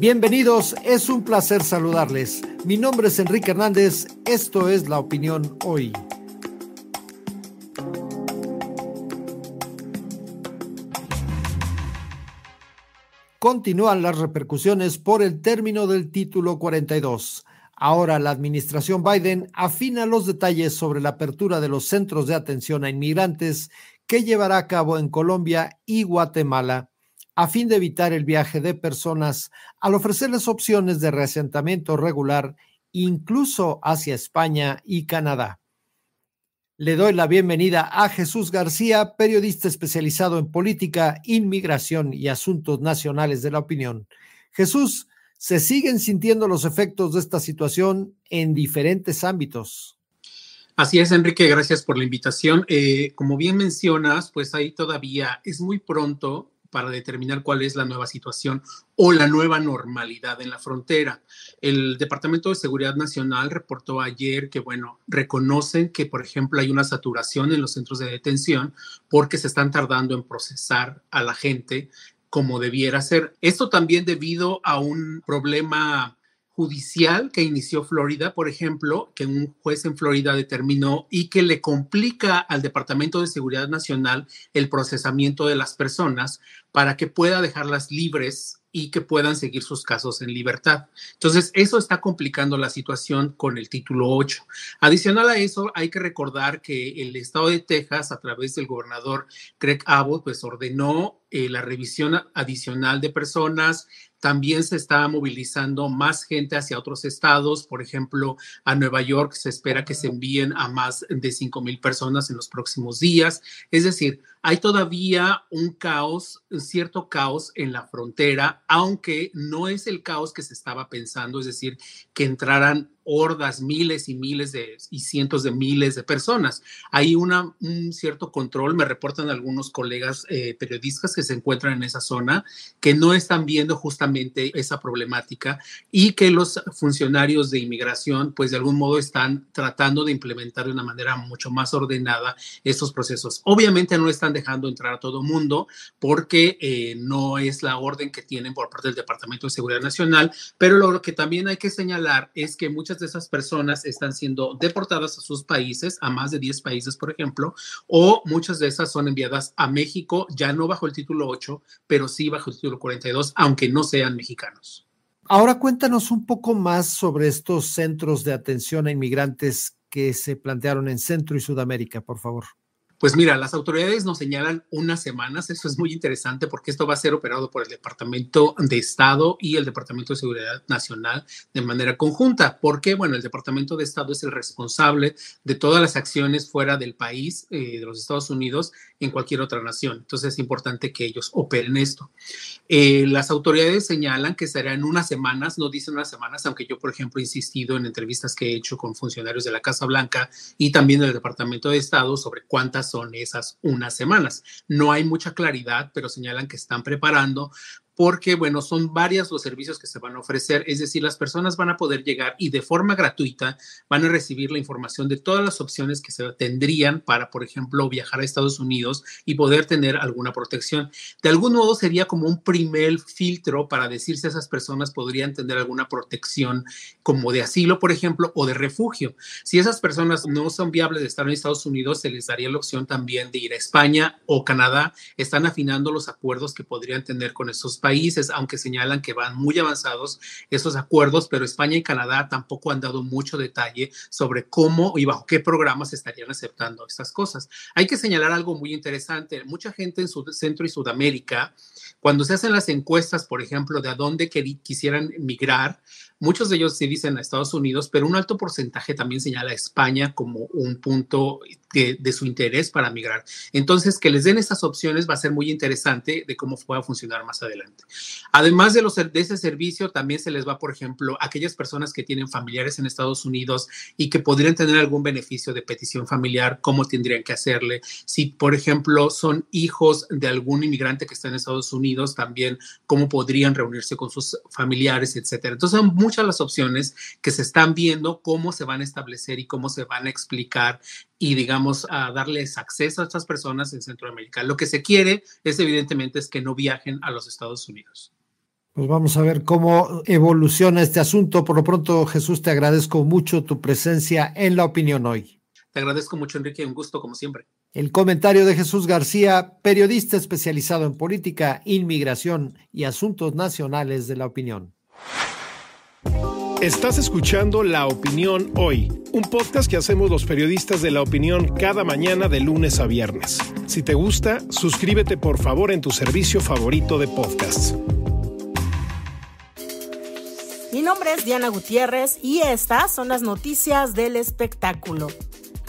Bienvenidos, es un placer saludarles. Mi nombre es Enrique Hernández, esto es La Opinión Hoy. Continúan las repercusiones por el término del título 42. Ahora la administración Biden afina los detalles sobre la apertura de los centros de atención a inmigrantes que llevará a cabo en Colombia y Guatemala a fin de evitar el viaje de personas al ofrecerles opciones de reasentamiento regular incluso hacia España y Canadá. Le doy la bienvenida a Jesús García, periodista especializado en política, inmigración y asuntos nacionales de la opinión. Jesús, se siguen sintiendo los efectos de esta situación en diferentes ámbitos. Así es, Enrique, gracias por la invitación. Eh, como bien mencionas, pues ahí todavía es muy pronto para determinar cuál es la nueva situación o la nueva normalidad en la frontera. El Departamento de Seguridad Nacional reportó ayer que, bueno, reconocen que, por ejemplo, hay una saturación en los centros de detención porque se están tardando en procesar a la gente como debiera ser. Esto también debido a un problema judicial que inició Florida, por ejemplo, que un juez en Florida determinó y que le complica al Departamento de Seguridad Nacional el procesamiento de las personas para que pueda dejarlas libres y que puedan seguir sus casos en libertad. Entonces, eso está complicando la situación con el título 8. Adicional a eso, hay que recordar que el estado de Texas, a través del gobernador Craig Abbott, pues ordenó eh, la revisión adicional de personas. También se está movilizando más gente hacia otros estados. Por ejemplo, a Nueva York se espera que se envíen a más de 5 mil personas en los próximos días. Es decir, hay todavía un caos, cierto caos en la frontera, aunque no es el caos que se estaba pensando, es decir, que entraran hordas, miles y miles de, y cientos de miles de personas. Hay una, un cierto control, me reportan algunos colegas eh, periodistas que se encuentran en esa zona, que no están viendo justamente esa problemática y que los funcionarios de inmigración, pues de algún modo están tratando de implementar de una manera mucho más ordenada estos procesos. Obviamente no están dejando entrar a todo mundo porque eh, no es la orden que tienen por parte del Departamento de Seguridad Nacional, pero lo que también hay que señalar es que muchas de esas personas están siendo deportadas a sus países, a más de 10 países, por ejemplo, o muchas de esas son enviadas a México, ya no bajo el título 8, pero sí bajo el título 42, aunque no sean mexicanos. Ahora cuéntanos un poco más sobre estos centros de atención a inmigrantes que se plantearon en Centro y Sudamérica, por favor. Pues mira, las autoridades nos señalan unas semanas, eso es muy interesante porque esto va a ser operado por el Departamento de Estado y el Departamento de Seguridad Nacional de manera conjunta, porque bueno, el Departamento de Estado es el responsable de todas las acciones fuera del país, eh, de los Estados Unidos, en cualquier otra nación. Entonces es importante que ellos operen esto. Eh, las autoridades señalan que serán unas semanas, no dicen unas semanas, aunque yo, por ejemplo, he insistido en entrevistas que he hecho con funcionarios de la Casa Blanca y también del Departamento de Estado sobre cuántas son esas unas semanas. No hay mucha claridad, pero señalan que están preparando porque, bueno, son varios los servicios que se van a ofrecer, es decir, las personas van a poder llegar y de forma gratuita van a recibir la información de todas las opciones que se tendrían para, por ejemplo, viajar a Estados Unidos y poder tener alguna protección. De algún modo sería como un primer filtro para decir si esas personas podrían tener alguna protección como de asilo, por ejemplo, o de refugio. Si esas personas no son viables de estar en Estados Unidos, se les daría la opción también de ir a España o Canadá. Están afinando los acuerdos que podrían tener con esos países, aunque señalan que van muy avanzados esos acuerdos, pero España y Canadá tampoco han dado mucho detalle sobre cómo y bajo qué programas estarían aceptando estas cosas. Hay que señalar algo muy interesante. Mucha gente en Centro y Sudamérica, cuando se hacen las encuestas, por ejemplo, de a dónde quisieran migrar, Muchos de ellos sí dicen a Estados Unidos, pero un alto porcentaje también señala a España como un punto de, de, su interés para migrar. Entonces, que les den estas opciones va a ser muy interesante de cómo pueda funcionar más adelante. Además de, ese servicio, también se les va, por ejemplo, a aquellas personas que tienen familiares en Estados Unidos y que podrían tener algún beneficio de petición familiar, cómo tendrían que hacerle. Si, por ejemplo, son hijos de algún inmigrante que está en Estados Unidos, también cómo podrían reunirse con sus familiares, etcétera. Entonces, son muchas las opciones que se están viendo, cómo se van a establecer y cómo se van a explicar y digamos a darles acceso a estas personas en Centroamérica. Lo que se quiere es evidentemente es que no viajen a los Estados Unidos. Unidos. Pues vamos a ver cómo evoluciona este asunto. Por lo pronto, Jesús, te agradezco mucho tu presencia en la opinión hoy. Te agradezco mucho, Enrique, un gusto como siempre. El comentario de Jesús García, periodista especializado en política, inmigración y asuntos nacionales de la opinión. Estás escuchando La Opinión Hoy, un podcast que hacemos los periodistas de la opinión cada mañana de lunes a viernes. Si te gusta, suscríbete por favor en tu servicio favorito de podcast. Mi nombre es Diana Gutiérrez y estas son las noticias del espectáculo.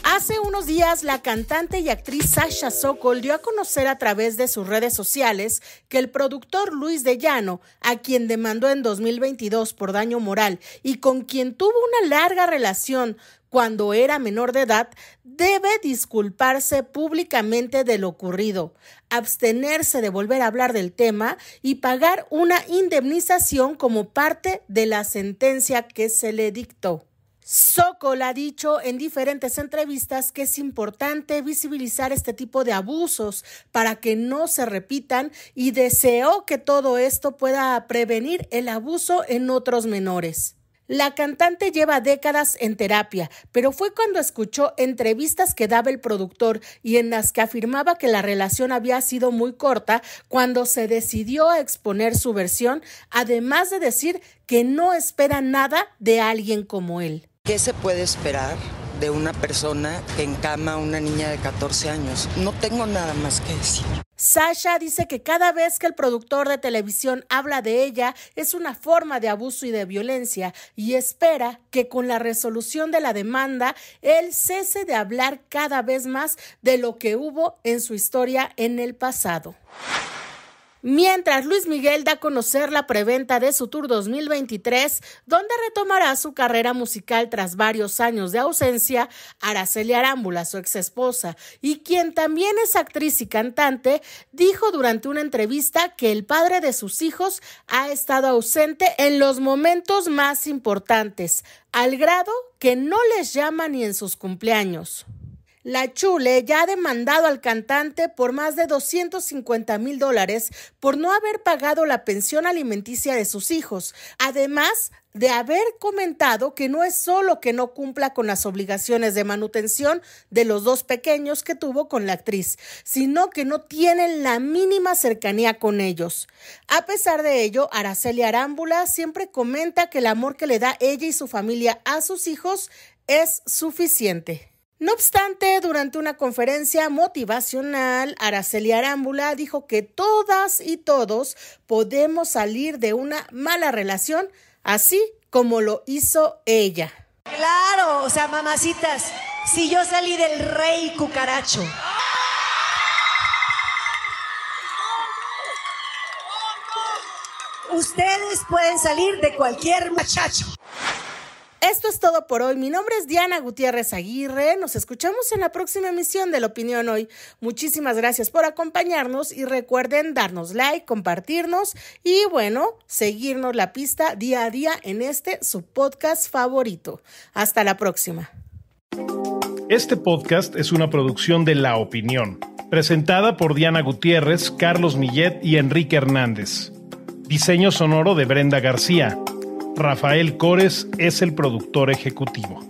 Hace unos días, la cantante y actriz Sasha Sokol dio a conocer a través de sus redes sociales que el productor Luis de Llano, a quien demandó en 2022 por daño moral y con quien tuvo una larga relación cuando era menor de edad, debe disculparse públicamente de lo ocurrido, abstenerse de volver a hablar del tema y pagar una indemnización como parte de la sentencia que se le dictó. Sokol ha dicho en diferentes entrevistas que es importante visibilizar este tipo de abusos para que no se repitan y deseó que todo esto pueda prevenir el abuso en otros menores. La cantante lleva décadas en terapia, pero fue cuando escuchó entrevistas que daba el productor y en las que afirmaba que la relación había sido muy corta cuando se decidió a exponer su versión, además de decir que no espera nada de alguien como él. ¿Qué se puede esperar de una persona que encama a una niña de 14 años? No tengo nada más que decir. Sasha dice que cada vez que el productor de televisión habla de ella es una forma de abuso y de violencia y espera que con la resolución de la demanda él cese de hablar cada vez más de lo que hubo en su historia en el pasado. Mientras Luis Miguel da a conocer la preventa de su tour 2023, donde retomará su carrera musical tras varios años de ausencia, Araceli Arámbula, su ex esposa, y quien también es actriz y cantante, dijo durante una entrevista que el padre de sus hijos ha estado ausente en los momentos más importantes, al grado que no les llama ni en sus cumpleaños. La Chule ya ha demandado al cantante por más de 250 mil dólares por no haber pagado la pensión alimenticia de sus hijos. Además, de haber comentado que no es solo que no cumpla con las obligaciones de manutención de los dos pequeños que tuvo con la actriz, sino que no tienen la mínima cercanía con ellos. A pesar de ello, Araceli Arámbula siempre comenta que el amor que le da ella y su familia a sus hijos es suficiente. No obstante, durante una conferencia motivacional, Araceli Arámbula dijo que todas y todos podemos salir de una mala relación, así como lo hizo ella. Claro, o sea, mamacitas, si yo salí del rey cucaracho. Ustedes pueden salir de cualquier machacho. Esto es todo por hoy. Mi nombre es Diana Gutiérrez Aguirre. Nos escuchamos en la próxima emisión de La Opinión Hoy. Muchísimas gracias por acompañarnos y recuerden darnos like, compartirnos y bueno, seguirnos la pista día a día en este su podcast favorito. Hasta la próxima. Este podcast es una producción de La Opinión, presentada por Diana Gutiérrez, Carlos Millet y Enrique Hernández. Diseño sonoro de Brenda García. Rafael Cores es el productor ejecutivo.